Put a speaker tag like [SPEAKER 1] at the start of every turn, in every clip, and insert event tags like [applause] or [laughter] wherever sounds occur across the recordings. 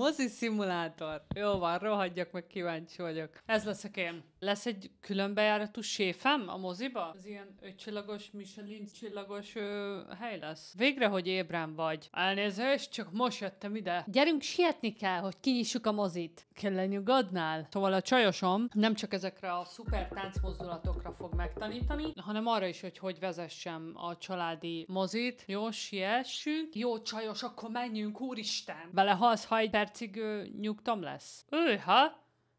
[SPEAKER 1] mozi szimulátor. Jó van, rohadjak, meg kíváncsi vagyok. Ez leszek én. Lesz egy különbejáratú séfem a moziba? Az ilyen ötcsillagos, Michelin csillagos ö, hely lesz. Végre, hogy ébrám vagy. Elnézést, csak most jöttem ide. Gyerünk, sietni kell, hogy kinyissuk a mozit lenyugodnál? Szóval a csajosom nem csak ezekre a szuper táncmozdulatokra fog megtanítani, hanem arra is, hogy hogy vezessem a családi mozit. Jó, siessünk. Jó, csajos, akkor menjünk, úristen! Belehalsz, ha egy percig ő, nyugtom lesz. Őha!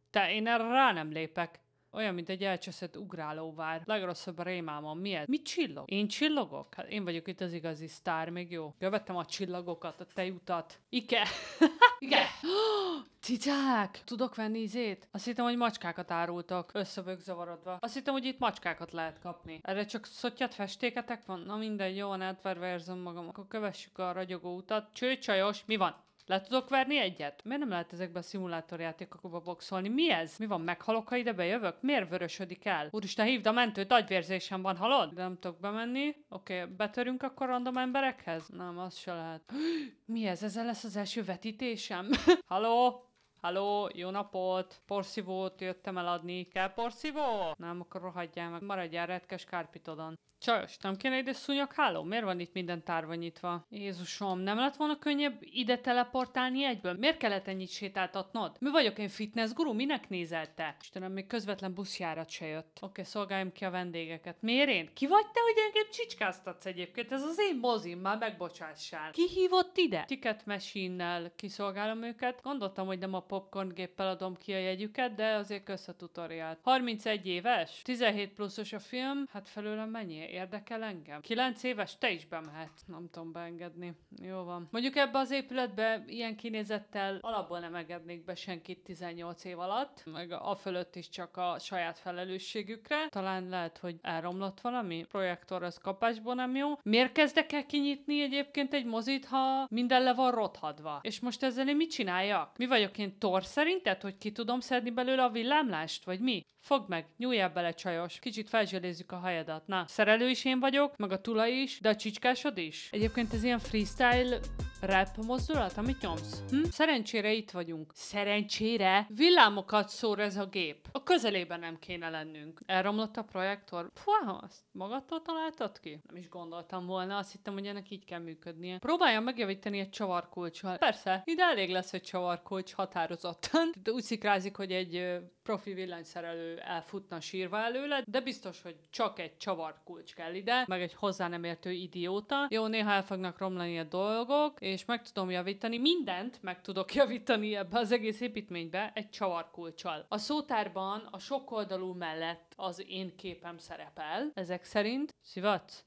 [SPEAKER 1] Te én erre rá nem lépek. Olyan, mint egy elcseszett ugrálóvár. Legrosszabb a rémámom. Mi ez? Mit csillog? Én csillogok? Hát én vagyok itt az igazi sztár, még jó. Követtem a csillagokat, a tejutat. Ike! [laughs] Igen! [gasps] Cicák! Tudok venni izét? Azt hittem, hogy macskákat árultak. összevök zavarodva. Azt hittem, hogy itt macskákat lehet kapni. Erre csak szottyat festéketek van? Na minden, jól átververzem magam. Akkor kövessük a ragyogó utat. Csőcsajos, mi van? Le tudok verni egyet? Miért nem lehet ezekbe a szimulátorjátékokba boxolni? Mi ez? Mi van, meghalok, ha ide bejövök? Miért vörösödik el? Úristen, hívd a mentőt, agyvérzésem van, halod? De nem tudok bemenni. Oké, okay, betörünk akkor random emberekhez? Nem, az se lehet. [gasps] Mi ez? Ezzel lesz az első vetítésem? [laughs] Haló? Halló, jó napot! Porszívót jöttem eladni. Kell porszívó? Nem, akkor rohadjál meg. Maradjál retkes kárpitodon. Csajos, nem kéne ide szúnyog háló? Miért van itt minden tárva nyitva? Jézusom, nem lett volna könnyebb ide teleportálni egyből? Miért kellett ennyit sétáltatnod? Mi vagyok én fitness guru? Minek nézel te? Istenem, még közvetlen buszjárat se jött. Oké, okay, szolgáljam ki a vendégeket. Miért én? Ki vagy te, hogy engem csicskáztatsz egyébként? Ez az én mozim, már megbocsássál. Ki hívott ide? Ticket machine kiszolgálom őket. Gondoltam, hogy nem a popcorn géppel adom ki a jegyüket, de azért kösz a tutoriált. 31 éves? 17 pluszos a film? Hát felőlem mennyi? Érdekel engem? 9 éves? Te is bemehetsz. Nem tudom beengedni. Jó van. Mondjuk ebbe az épületbe ilyen kinézettel alapból nem engednék be senkit 18 év alatt, meg a fölött is csak a saját felelősségükre. Talán lehet, hogy elromlott valami. Projektor az kapásból nem jó. Miért kezdek el kinyitni egyébként egy mozit, ha minden le van rothadva? És most ezzel én mit csináljak? Mi vagyok én tor szerinted, hogy ki tudom szedni belőle a villámlást, vagy mi? Fogd meg, nyújjál bele csajos, kicsit felzselézzük a hajadat. Na, szerelő is én vagyok, meg a tula is, de a csicskásod is. Egyébként ez ilyen freestyle rap mozdulat, amit nyomsz? Hm? Szerencsére itt vagyunk. Szerencsére villámokat szór ez a gép. A közelében nem kéne lennünk. Elromlott a projektor. Puh, azt magadtól találtad ki? Nem is gondoltam volna, azt hittem, hogy ennek így kell működnie. Próbáljam megjavítani egy csavarkulcsal. Persze, ide elég lesz egy csavarkulcs határ határozottan. De úgy szikrázik, hogy egy profi villanyszerelő elfutna sírva előle, de biztos, hogy csak egy csavarkulcs kell ide, meg egy hozzá nem értő idióta. Jó, néha el fognak romlani a dolgok, és meg tudom javítani, mindent meg tudok [laughs] javítani ebbe az egész építménybe egy csavarkulcsal. A szótárban a sokoldalú mellett az én képem szerepel, ezek szerint szivatsz.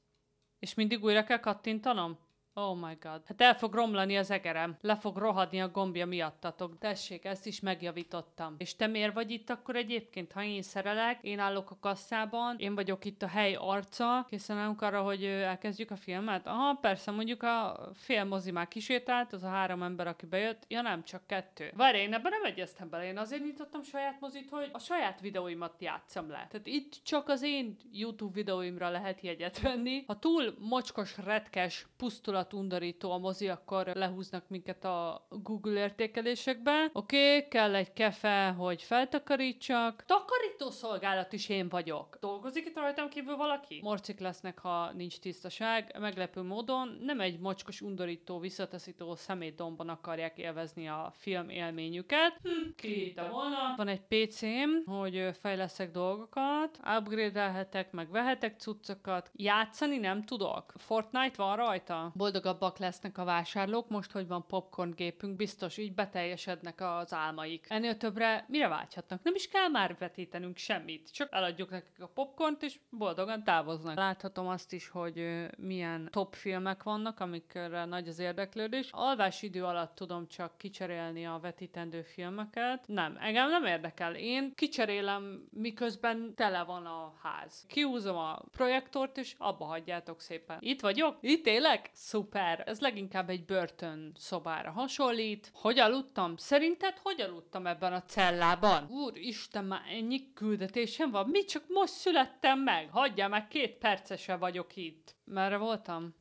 [SPEAKER 1] És mindig újra kell kattintanom? Oh my god. Hát el fog romlani az egerem. Le fog rohadni a gombja miattatok. Tessék, ezt is megjavítottam. És te miért vagy itt akkor egyébként? Ha én szerelek, én állok a kasszában, én vagyok itt a hely arca, készen állunk arra, hogy elkezdjük a filmet? Aha, persze, mondjuk a fél mozi már kisétált, az a három ember, aki bejött. Ja nem, csak kettő. Várj, én ebben nem egyeztem bele. Én azért nyitottam saját mozit, hogy a saját videóimat játszam le. Tehát itt csak az én YouTube videóimra lehet jegyet venni. Ha túl mocskos, retkes, pusztulat sokat undorító a mozi, akkor lehúznak minket a Google értékelésekbe. Oké, okay, kell egy kefe, hogy feltakarítsak. Takarító szolgálat is én vagyok. Dolgozik itt rajtam kívül valaki? Morcik lesznek, ha nincs tisztaság. Meglepő módon nem egy mocskos undorító, visszataszító szemétdomban akarják élvezni a film élményüket. Hm, ki volna? Van egy PC-m, hogy fejleszek dolgokat, upgrade-elhetek, meg vehetek cuccokat. Játszani nem tudok. Fortnite van rajta. Boldog boldogabbak lesznek a vásárlók, most, hogy van popcorn gépünk, biztos így beteljesednek az álmaik. Ennél többre mire vágyhatnak? Nem is kell már vetítenünk semmit, csak eladjuk nekik a popcornt, és boldogan távoznak. Láthatom azt is, hogy milyen top filmek vannak, amikre nagy az érdeklődés. Alvás idő alatt tudom csak kicserélni a vetítendő filmeket. Nem, engem nem érdekel. Én kicserélem, miközben tele van a ház. Kiúzom a projektort, és abba hagyjátok szépen. Itt vagyok? Itt élek? Szuper! szuper, ez leginkább egy börtön szobára hasonlít. Hogy aludtam? Szerinted hogy aludtam ebben a cellában? Úristen, már ennyi küldetésem van? Mi csak most születtem meg? Hagyjál már két percese vagyok itt. Merre voltam?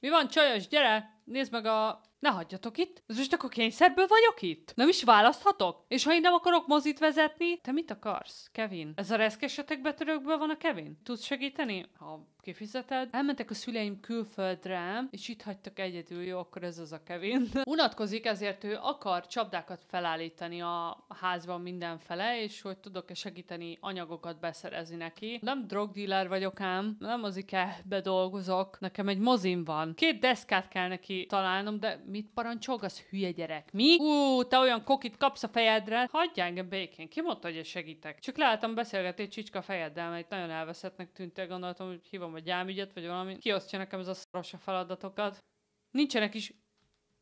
[SPEAKER 1] Mi van, csajos, gyere! Nézd meg a ne hagyjatok itt! Ez most akkor kényszerből vagyok itt? Nem is választhatok? És ha én nem akarok mozit vezetni, te mit akarsz, Kevin? Ez a reszkesetek betörőkből van a Kevin? Tudsz segíteni? Ha kifizeted. Elmentek a szüleim külföldre, és itt hagytak egyedül, jó, akkor ez az a Kevin. [laughs] Unatkozik, ezért ő akar csapdákat felállítani a házban mindenfele, és hogy tudok-e segíteni anyagokat beszerezni neki. Nem drogdíler vagyok ám, nem mozikába dolgozok, nekem egy mozim van. Két deszkát kell neki találnom, de mit az hülye gyerek? Mi? Ú, te olyan kokit kapsz a fejedre? Hagyj engem békén, ki mondta, hogy segítek? Csak láttam beszélgetni csicska fejeddel, mert nagyon elveszettnek tűnt gondoltam, hogy hívom a gyámügyet, vagy valami. Kiosztja nekem ez a szaros a feladatokat. Nincsenek is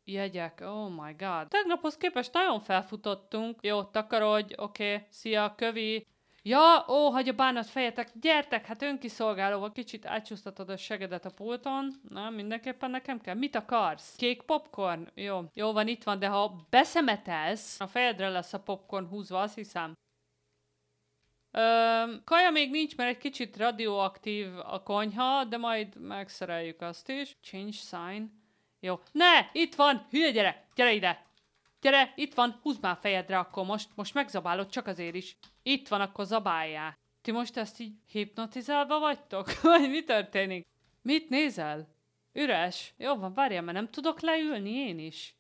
[SPEAKER 1] jegyek, oh my god. Tegnaphoz képest nagyon felfutottunk. Jó, takarodj, oké, okay. szia, kövi. Ja, ó, hagyja bánat fejetek, gyertek, hát önkiszolgálóval kicsit átsúsztatod a segedet a pulton. Na, mindenképpen nekem kell. Mit akarsz? Kék popcorn? Jó, jó van, itt van, de ha beszemetelsz, a fejedre lesz a popcorn húzva, azt hiszem. Ö, kaja még nincs, mert egy kicsit radioaktív a konyha, de majd megszereljük azt is. Change sign. Jó. Ne! Itt van! Hülye gyere! Gyere ide! Gyere, itt van, húzd már fejedre akkor most, most megzabálod csak azért is. Itt van, akkor zabáljál. Ti most ezt így hipnotizálva vagytok? [laughs] Vagy mi történik? Mit nézel? Üres. Jó van, várjál, mert nem tudok leülni én is.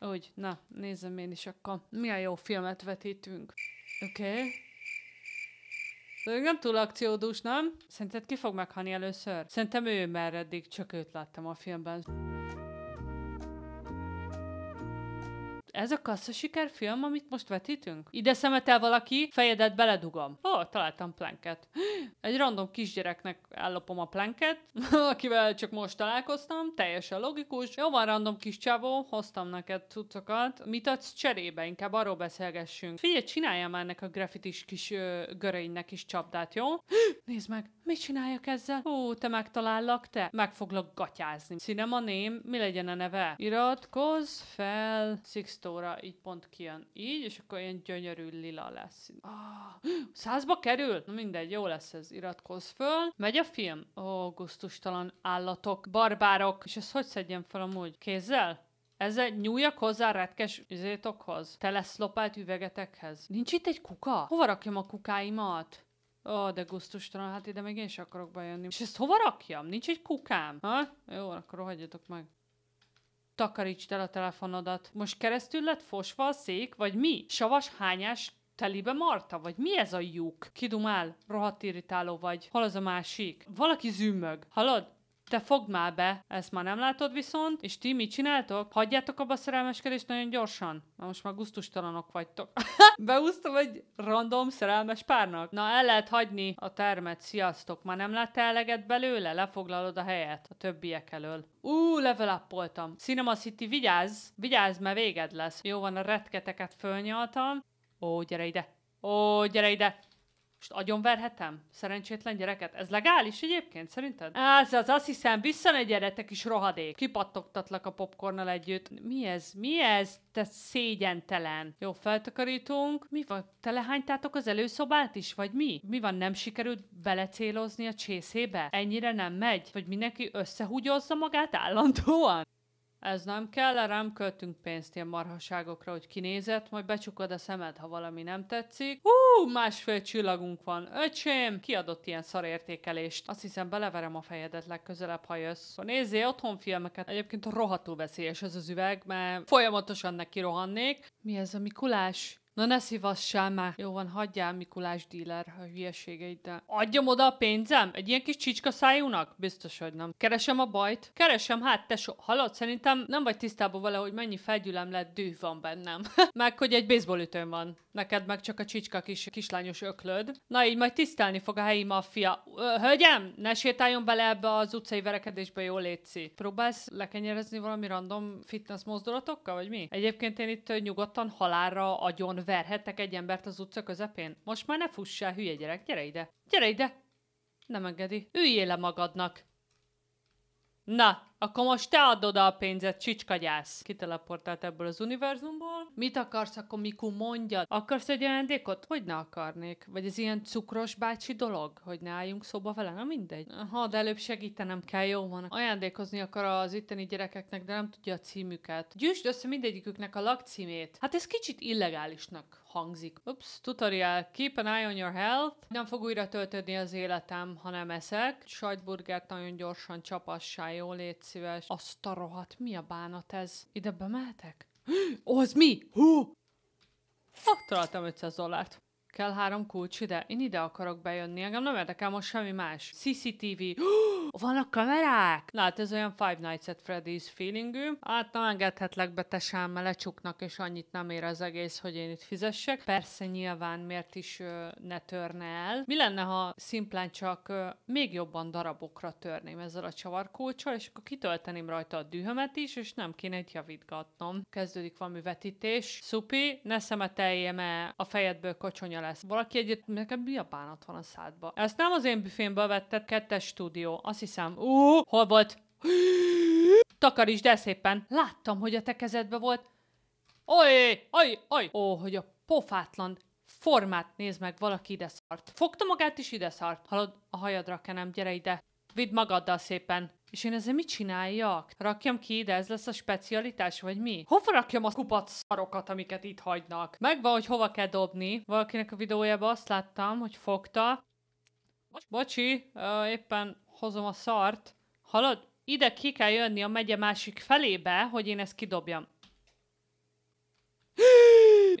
[SPEAKER 1] Úgy, na, nézem én is akkor. Milyen jó filmet vetítünk. Oké. Okay. De nem túl akciódús, nem? Szerinted ki fog meghalni először? Szerintem ő, mert eddig csak őt láttam a filmben. ez a kasszasiker film, amit most vetítünk? Ide szemetel valaki, fejedet beledugom. Ó, oh, találtam planket. [gasps] Egy random kisgyereknek ellopom a planket, [laughs] akivel csak most találkoztam, teljesen logikus. Jó van, random kis csávó, hoztam neked cuccokat. Mit adsz cserébe? Inkább arról beszélgessünk. Figyelj, csináljál már ennek a grafitis kis ö, görénynek is csapdát, jó? [gasps] Nézd meg, mit csináljak ezzel? Ó, te megtalállak, te? Meg foglak gatyázni. Cinema name, mi legyen a neve? Iratkozz fel, 60 tisztóra így pont kijön így, és akkor ilyen gyönyörű lila lesz. Ah, százba kerül? Na mindegy, jó lesz ez, iratkozz föl. Megy a film? Ó, gusztustalan állatok, barbárok, és ezt hogy szedjem fel amúgy? Kézzel? Ezzel nyúljak hozzá retkes üzétokhoz, teleszlopált üvegetekhez. Nincs itt egy kuka? Hova rakjam a kukáimat? Ó, oh, de gusztustalan, hát ide még én sem akarok bejönni. És ezt hova rakjam? Nincs egy kukám? Ha? Jó, akkor hagyjatok meg takarítsd el a telefonodat. Most keresztül lett fosva a szék, vagy mi? Savas hányás telibe Marta, vagy mi ez a lyuk? Kidumál, rohadt irritáló vagy. Hol az a másik? Valaki zümmög. Hallod? te fogd már be, ezt már nem látod viszont, és ti mit csináltok? Hagyjátok abba a szerelmeskedést nagyon gyorsan, Na most már guztustalanok vagytok. [laughs] Beúztam egy random szerelmes párnak. Na, el lehet hagyni a termet, sziasztok, már nem láttál eleget belőle? Lefoglalod a helyet a többiek elől. Ú, level voltam. Cinema City, vigyázz, vigyázz, mert véged lesz. Jó van, a retketeket fölnyaltam. Ó, gyere ide. Ó, gyere ide. Most agyonverhetem? Szerencsétlen gyereket? Ez legális egyébként, szerinted? Ez az, azt hiszem, visszanegyedetek is rohadék. Kipattogtatlak a popcornnal együtt. Mi ez? Mi ez? Te szégyentelen. Jó, feltakarítunk. Mi van? Te lehánytátok az előszobát is, vagy mi? Mi van, nem sikerült belecélozni a csészébe? Ennyire nem megy? Vagy mindenki összehúgyozza magát állandóan? Ez nem kell, erre nem költünk pénzt ilyen marhaságokra, hogy kinézett, majd becsukod a szemed, ha valami nem tetszik. Hú, másfél csillagunk van. Öcsém, kiadott ilyen szarértékelést. Azt hiszem, beleverem a fejedet legközelebb, ha jössz. Ha szóval nézzél otthon filmeket, egyébként rohadtul veszélyes ez az üveg, mert folyamatosan neki rohannék. Mi ez a Mikulás? Na ne szívassál már! Jó van, hagyjál Mikulás díler a hülyeségeiddel. Adjam oda a pénzem? Egy ilyen kis csicska szájúnak? Biztos, hogy nem. Keresem a bajt? Keresem, hát te so... Halott, szerintem nem vagy tisztában vele, hogy mennyi felgyülem lett dű van bennem. [laughs] meg, hogy egy baseballütőm van. Neked meg csak a csicska kis kislányos öklöd. Na így majd tisztelni fog a helyi maffia. hölgyem, ne sétáljon bele ebbe az utcai verekedésbe, jó létszi. Próbálsz lekenyerezni valami random fitness mozdulatokkal, vagy mi? Egyébként én itt nyugodtan halára agyon Verhettek egy embert az utca közepén? Most már ne fussál, hülye gyerek, gyere ide! Gyere ide! Nem engedi. Üljél le magadnak! Na, akkor most te adod a pénzet, csicskagyász. Kiteleportált ebből az univerzumból. Mit akarsz, akkor Miku mondja? Akarsz egy ajándékot? Hogy ne akarnék? Vagy ez ilyen cukros bácsi dolog, hogy ne álljunk szóba vele? Na mindegy. Ha, de előbb segítenem kell, jó van. Ajándékozni akar az itteni gyerekeknek, de nem tudja a címüket. Gyűjtsd össze mindegyiküknek a lakcímét. Hát ez kicsit illegálisnak hangzik. Ups, tutorial, keep an eye on your health. Nem fog újra töltődni az életem, ha nem eszek. Sajtburgert nagyon gyorsan csapassá, jó létsz szíves. Azt a rohadt, mi a bánat ez? Ide bemehetek? Ó, oh, az mi? Hú! Ah, találtam 500 dollárt. Kell három kulcs ide? Én ide akarok bejönni, engem nem érdekel most semmi más. CCTV. Hú, [gasps] vannak kamerák? Na, hát ez olyan Five Nights at Freddy's feelingű. Hát nem engedhetlek be te mert lecsuknak, és annyit nem ér az egész, hogy én itt fizessek. Persze nyilván miért is ö, ne törne el. Mi lenne, ha szimplán csak ö, még jobban darabokra törném ezzel a csavarkulcsal, és akkor kitölteném rajta a dühömet is, és nem kéne itt javítgatnom. Kezdődik valami vetítés. Szupi, ne szemeteljem -e a fejedből kocsonya lesz. Valaki egyet, nekem mi a bánat van a szádba? Ezt nem az én büfémből vetted, kettes stúdió. Azt hiszem, ú, hol volt? Takarítsd el szépen. Láttam, hogy a te kezedbe volt. Oj, oj, oj. Ó, hogy a pofátlan formát néz meg, valaki ide szart. Fogta magát is ide szart. Hallod, a hajadra kenem, gyere ide. Vidd magaddal szépen. És én ezzel mit csináljak? Rakjam ki ide, ez lesz a specialitás, vagy mi? Hova rakjam a kupac szarokat, amiket itt hagynak? Megvan, hogy hova kell dobni. Valakinek a videójában azt láttam, hogy fogta. Bocsi, ö, éppen hozom a szart. Halad, ide ki kell jönni a megye másik felébe, hogy én ezt kidobjam.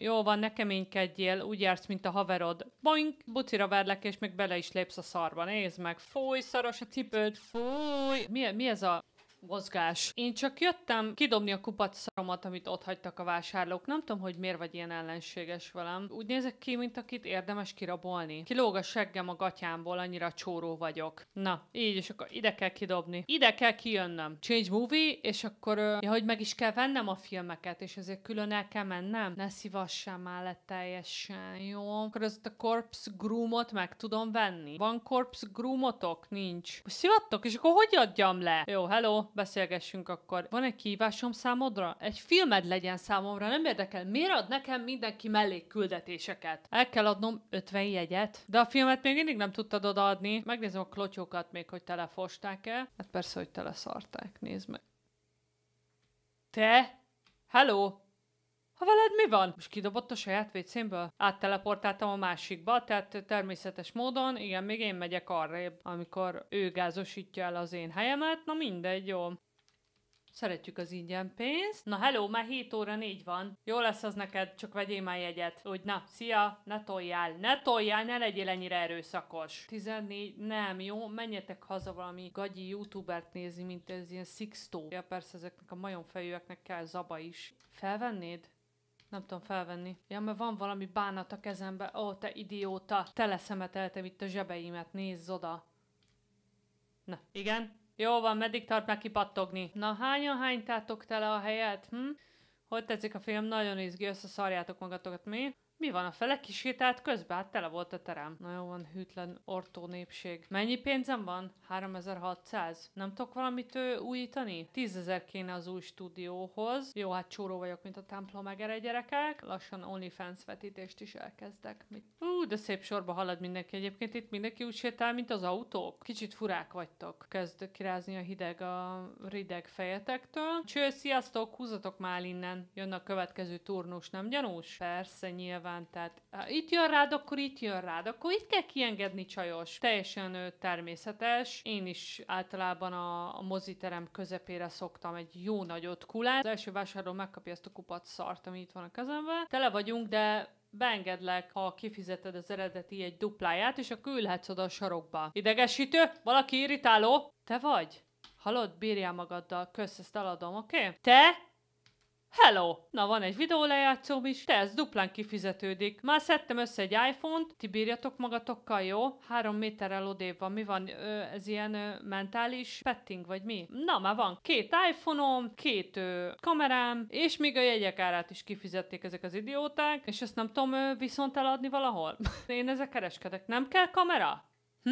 [SPEAKER 1] Jó van, ne keménykedjél, úgy jársz, mint a haverod. Boink, bucira verlek, és még bele is lépsz a szarba. Nézd meg, fúj, szaros a cipőd, fúj. Mi, mi ez a mozgás. Én csak jöttem kidobni a kupac szaromat, amit ott hagytak a vásárlók. Nem tudom, hogy miért vagy ilyen ellenséges velem. Úgy nézek ki, mint akit érdemes kirabolni. Kilóg a seggem a gatyámból, annyira csóró vagyok. Na, így, és akkor ide kell kidobni. Ide kell kijönnem. Change movie, és akkor, ja, hogy meg is kell vennem a filmeket, és ezért külön el kell mennem. Ne szívassam már le teljesen, jó? Akkor ezt a Corpse Groomot meg tudom venni. Van Corpse Groomotok? Nincs. szivattok, és akkor hogy adjam le? Jó, hello beszélgessünk akkor. Van egy kívásom számodra? Egy filmed legyen számomra, nem érdekel. Miért ad nekem mindenki mellé küldetéseket? El kell adnom 50 jegyet, de a filmet még mindig nem tudtad odaadni. Megnézem a klotyókat még, hogy telefosták-e. Hát persze, hogy teleszarták, nézd meg. Te? Hello? Ha veled mi van? Most kidobott a saját vécémből? Átteleportáltam a másikba, tehát természetes módon, igen, még én megyek arrébb, amikor ő gázosítja el az én helyemet, na mindegy, jó. Szeretjük az ingyen pénzt. Na hello, már 7 óra 4 van. Jó lesz az neked, csak vegyél már jegyet. Úgy na, szia, ne toljál, ne toljál, ne legyél ennyire erőszakos. 14, nem, jó? Menjetek haza valami gagyi youtubert nézni, mint ez ilyen Sixto. Ja persze ezeknek a majomfejűeknek kell zaba is. Felvennéd? Nem tudom felvenni. Ja, mert van valami bánat a kezembe. Ó, te idióta! Teleszemeteltem itt a zsebeimet, nézz oda! Na, igen? Jó van, meddig tart meg kipattogni? Na, hányan hánytátok tele a helyet? Hm? Hogy tetszik a film? Nagyon izgi, összeszarjátok magatokat, mi? Mi van, a fele kisétált közben? Hát tele volt a terem. Nagyon van hűtlen ortó népség. Mennyi pénzem van? 3600. Nem tudok valamit ő, újítani? 10.000 kéne az új stúdióhoz. Jó, hát csóró vagyok, mint a templom egere gyerekek. Lassan OnlyFans vetítést is elkezdek. Mit? Ú, de szép sorba halad mindenki. Egyébként itt mindenki úgy sétál, mint az autók. Kicsit furák vagytok. Kezd kirázni a hideg a rideg fejetektől. Cső, sziasztok, húzatok már innen. Jön a következő turnus, nem gyanús? Persze, nyilván nyilván, tehát ha itt jön rád, akkor itt jön rád, akkor itt kell kiengedni csajos. Teljesen ő, természetes. Én is általában a, a moziterem közepére szoktam egy jó nagyot kulát. Az első vásárló megkapja ezt a kupac szart, ami itt van a kezemben. Tele vagyunk, de beengedlek, ha kifizeted az eredeti egy dupláját, és akkor ülhetsz oda a sarokba. Idegesítő? Valaki irritáló? Te vagy? Halott, bírjál magaddal, kösz, ezt eladom, oké? Okay? Te Hello! Na van egy videó lejátszóm is, de ez duplán kifizetődik. Már szedtem össze egy iPhone-t, ti bírjatok magatokkal, jó? Három méterrel odébb van, mi van? Ö, ez ilyen ö, mentális petting, vagy mi? Na, már van két iPhone-om, két ö, kamerám, és még a jegyek árát is kifizették ezek az idióták, és ezt nem tudom ö, viszont eladni valahol. [laughs] Én ezzel kereskedek. Nem kell kamera? Hm?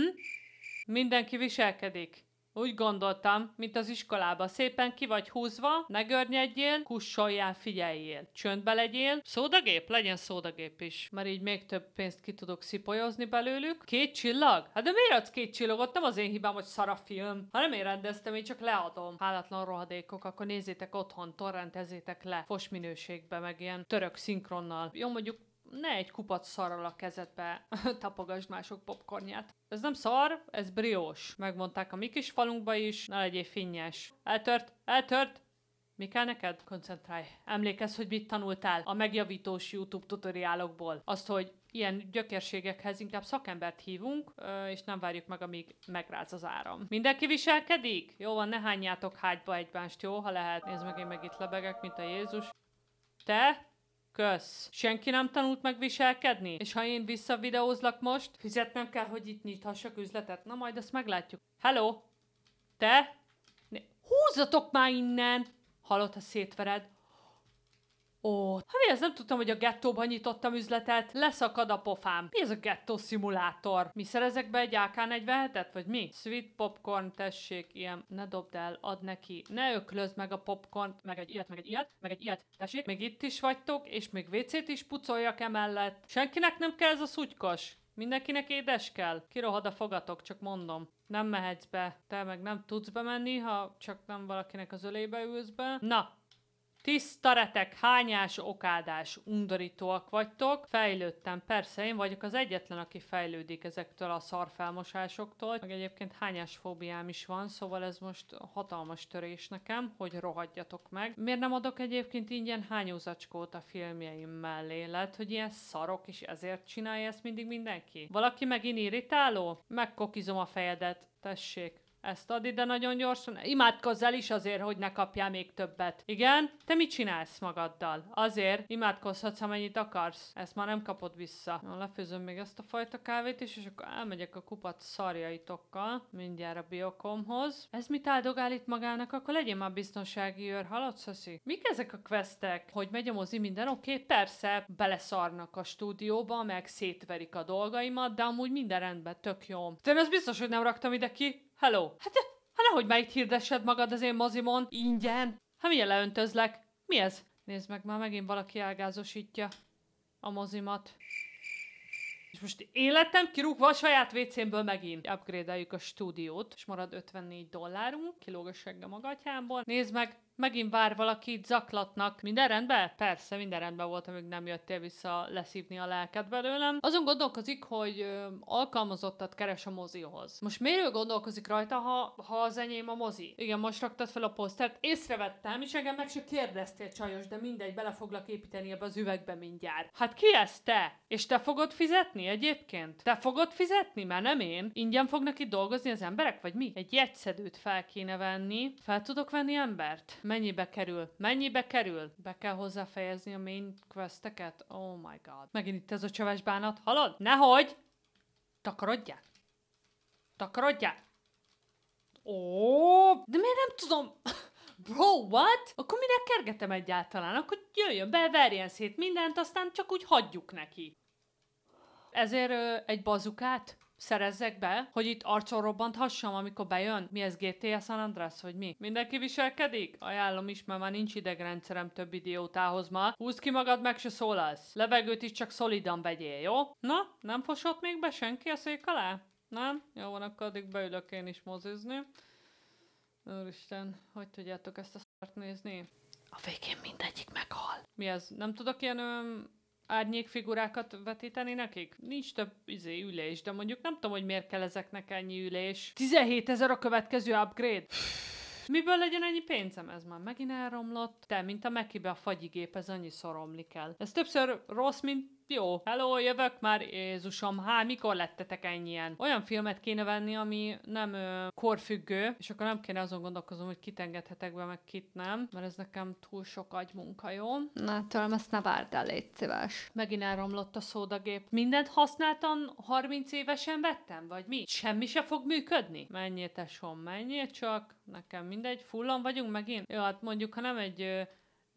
[SPEAKER 1] Mindenki viselkedik. Úgy gondoltam, mint az iskolába. Szépen ki vagy húzva, ne görnyedjél, kussoljál, figyeljél. Csöndbe legyél. Szódagép? Legyen szódagép is. Mert így még több pénzt ki tudok szipolyozni belőlük. Két csillag? Hát de miért adsz két csillagot? Nem az én hibám, hogy szar a film. Ha nem én rendeztem, én csak leadom. Hálatlan rohadékok, akkor nézzétek otthon, torrentezzétek le. Fos minőségbe, meg ilyen török szinkronnal. Jó, mondjuk ne egy kupac szarral a kezedbe [laughs] tapogasd mások popcornját. Ez nem szar, ez briós. Megmondták a mi kis falunkba is, ne legyél finnyes. Eltört, eltört, mi kell neked? Koncentrálj. Emlékezz, hogy mit tanultál a megjavítós YouTube tutoriálokból. Azt, hogy ilyen gyökérségekhez inkább szakembert hívunk, és nem várjuk meg, amíg megráz az áram. Mindenki viselkedik? Jó van, ne hányjátok hágyba egymást, jó, ha lehet. Nézd meg, én meg itt lebegek, mint a Jézus. Te? Kösz. Senki nem tanult meg viselkedni? És ha én visszavideózlak most, fizetnem kell, hogy itt nyithassak üzletet? Na majd azt meglátjuk. Hello? Te? Ne. Húzzatok már innen! Hallod, ha szétvered. Ó, hát én ezt nem tudtam, hogy a gettóban nyitottam üzletet, leszakad a pofám. Mi ez a gettó szimulátor? Mi szerezek be egy AK-47-et, vagy mi? Sweet popcorn, tessék, ilyen, ne dobd el, ad neki. Ne öklözd meg a popcorn, meg egy ilyet, meg egy ilyet, meg egy ilyet. Tessék, még itt is vagytok, és még WC-t is pucoljak emellett. Senkinek nem kell ez a szutykos. Mindenkinek édes kell? Kirohad a fogatok, csak mondom. Nem mehetsz be. Te meg nem tudsz bemenni, ha csak nem valakinek az ölébe ülsz be. Na, Tiszta retek, hányás, okádás, undorítóak vagytok. Fejlődtem, persze én vagyok az egyetlen, aki fejlődik ezektől a szarfelmosásoktól. Meg egyébként hányás fóbiám is van, szóval ez most hatalmas törés nekem, hogy rohadjatok meg. Miért nem adok egyébként ingyen hányózacskót a filmjeim mellé? Lehet, hogy ilyen szarok, és ezért csinálja ezt mindig mindenki? Valaki megint irritáló? Megkokizom a fejedet. Tessék, ezt ad ide nagyon gyorsan. Imádkozz el is azért, hogy ne kapjál még többet. Igen? Te mit csinálsz magaddal? Azért imádkozhatsz, amennyit akarsz. Ezt már nem kapod vissza. Na, lefőzöm még ezt a fajta kávét is, és akkor elmegyek a kupat szarjaitokkal. Mindjárt a biokomhoz. Ez mit áldogál itt magának? Akkor legyen már biztonsági őr. halad, szaszi? Mik ezek a questek? Hogy megy a mozi minden? Oké, okay, persze, beleszarnak a stúdióba, meg szétverik a dolgaimat, de amúgy minden rendben, tök jó. De ez biztos, hogy nem raktam ide ki. Hello! Hát, hát nehogy már itt hirdessed magad az én mozimon, ingyen! Hát milyen leöntözlek? Mi ez? Nézd meg, már megint valaki ágázosítja a mozimat. És most életem kirúgva a saját WC-mből megint. Upgrade-eljük a stúdiót, és marad 54 dollárunk, kilóg a segge magatyámból. Nézd meg, Megint vár valaki, zaklatnak. Minden rendben? Persze, minden rendben volt, amíg nem jöttél vissza leszívni a lelked belőlem. Azon gondolkozik, hogy ö, alkalmazottat keres a mozihoz. Most miért ő gondolkozik rajta, ha, ha az enyém a mozi? Igen, most raktad fel a posztert. Észrevettem, és engem meg se kérdeztél, csajos, de mindegy, bele foglak építeni ebbe az üvegbe mindjárt. Hát ki ez te? És te fogod fizetni egyébként? Te fogod fizetni? mert nem én. Ingyen fognak itt dolgozni az emberek, vagy mi? Egy jegyszedőt fel kéne venni. Fel tudok venni embert? Mennyibe kerül? Mennyibe kerül? Be kell hozzáfejezni a main questeket? Oh my god. Megint itt ez a csöves bánat. Halad? Nehogy! Takarodjál! Takarodjál! Ó, oh, de miért nem tudom? [laughs] Bro, what? Akkor mire kergetem egyáltalán? Akkor jöjjön be, verjen szét mindent, aztán csak úgy hagyjuk neki. Ezért uh, egy bazukát? szerezzek be, hogy itt arcon robbanthassam, amikor bejön? Mi ez GTA San Andreas, hogy mi? Mindenki viselkedik? Ajánlom is, mert már nincs idegrendszerem több idiótához ma. Húzd ki magad, meg se szólalsz. Levegőt is csak szolidan vegyél, jó? Na, nem fosott még be senki a szék alá? Nem? Jó van, akkor addig beülök én is mozizni. Úristen, hogy tudjátok ezt a szart nézni? A végén mindegyik meghal. Mi ez? Nem tudok ilyen öm, figurákat vetíteni nekik? Nincs több izé, ülés, de mondjuk nem tudom, hogy miért kell ezeknek ennyi ülés. 17 ezer a következő upgrade! Miből legyen ennyi pénzem? Ez már megint elromlott. Te, mint a Mekibe a fagyigép, ez annyi szoromlik el. Ez többször rossz, mint jó, hello, jövök már, Jézusom, há, mikor lettetek ennyien? Olyan filmet kéne venni, ami nem ö, korfüggő, és akkor nem kéne azon gondolkozom, hogy kit engedhetek be, meg kit nem, mert ez nekem túl sok agymunka, jó? Na, tőlem ezt ne várd el, légy szíves. Megint elromlott a szódagép. Mindent használtam. 30 évesen vettem, vagy mi? Semmi se fog működni? Mennyi, tesóm, mennyi, csak, nekem mindegy, fullan vagyunk megint. Jó, hát mondjuk, ha nem egy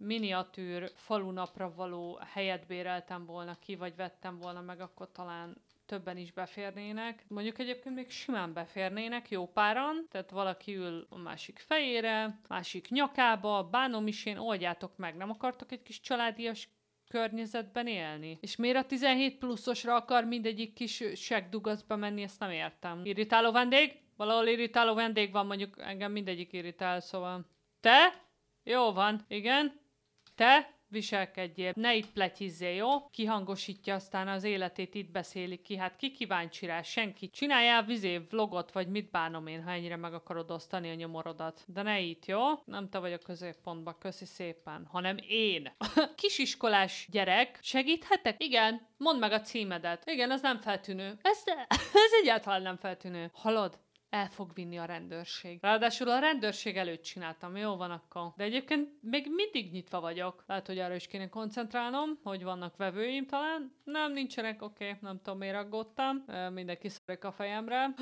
[SPEAKER 1] miniatűr falunapra való helyet béreltem volna ki, vagy vettem volna meg, akkor talán többen is beférnének. Mondjuk egyébként még simán beférnének, jó páran, tehát valaki ül a másik fejére, másik nyakába, bánom is én, oldjátok meg, nem akartok egy kis családias környezetben élni? És miért a 17 pluszosra akar mindegyik kis segdugaszba menni, ezt nem értem. Irritáló vendég? Valahol irritáló vendég van, mondjuk engem mindegyik irritál, szóval. Te? Jó van, igen te viselkedjél, ne itt pletyizzél, jó? Kihangosítja aztán az életét, itt beszélik ki, hát ki kíváncsi rá, senki. Csináljál vizé vlogot, vagy mit bánom én, ha ennyire meg akarod osztani a nyomorodat. De ne itt, jó? Nem te vagy a középpontba, köszi szépen, hanem én. [laughs] Kisiskolás gyerek, segíthetek? Igen, mondd meg a címedet. Igen, az nem feltűnő. Ez, ez egyáltalán nem feltűnő. Halad? el fog vinni a rendőrség. Ráadásul a rendőrség előtt csináltam, jó van akkor. De egyébként még mindig nyitva vagyok. Lehet, hogy arra is kéne koncentrálnom, hogy vannak vevőim talán. Nem, nincsenek, oké, okay, nem tudom, miért aggódtam. mindenki szerek a fejemre.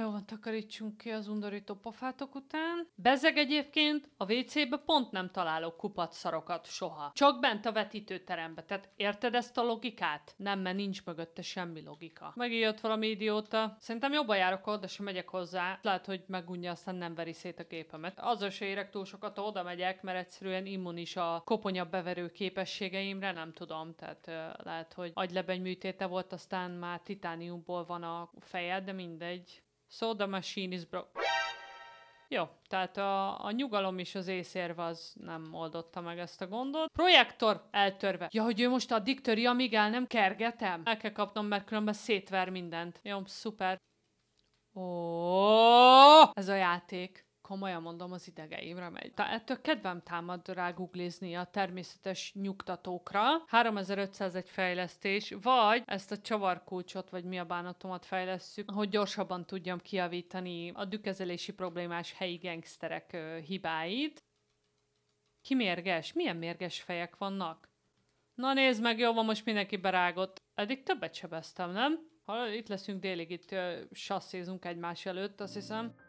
[SPEAKER 1] jó van, takarítsunk ki az undorító pofátok után. Bezeg egyébként, a WC-be pont nem találok kupac szarokat soha. Csak bent a vetítőterembe. Tehát érted ezt a logikát? Nem, mert nincs mögötte semmi logika. Megijött valami idióta. Szerintem jobban járok oda, sem megyek hozzá hozzá, lehet, hogy megunja, aztán nem veri szét a képemet. Az a érek túl sokat, oda megyek, mert egyszerűen immunis a koponya beverő képességeimre, nem tudom, tehát lehet, hogy műtéte volt, aztán már titániumból van a fejed, de mindegy. So the machine is broke. Jó, tehát a, a nyugalom és az észérve az nem oldotta meg ezt a gondot. Projektor eltörve. Ja, hogy ő most addig töri, amíg el nem kergetem? El kell kapnom, mert különben szétver mindent. Jó, szuper. Oh, ez a játék komolyan mondom, az idegeimre megy. Tehát ettől kedvem támad googlizni a természetes nyugtatókra. 3501 fejlesztés, vagy ezt a csavarkulcsot, vagy mi a bánatomat fejlesztjük, hogy gyorsabban tudjam kiavítani a dükezelési problémás helyi gengszterek hibáit. Ki mérges? Milyen mérges fejek vannak? Na nézd meg, jó van, most mindenki berágott. Eddig többet sebeztem, nem? Ha itt leszünk délig, itt sasszézunk egymás előtt, azt hiszem.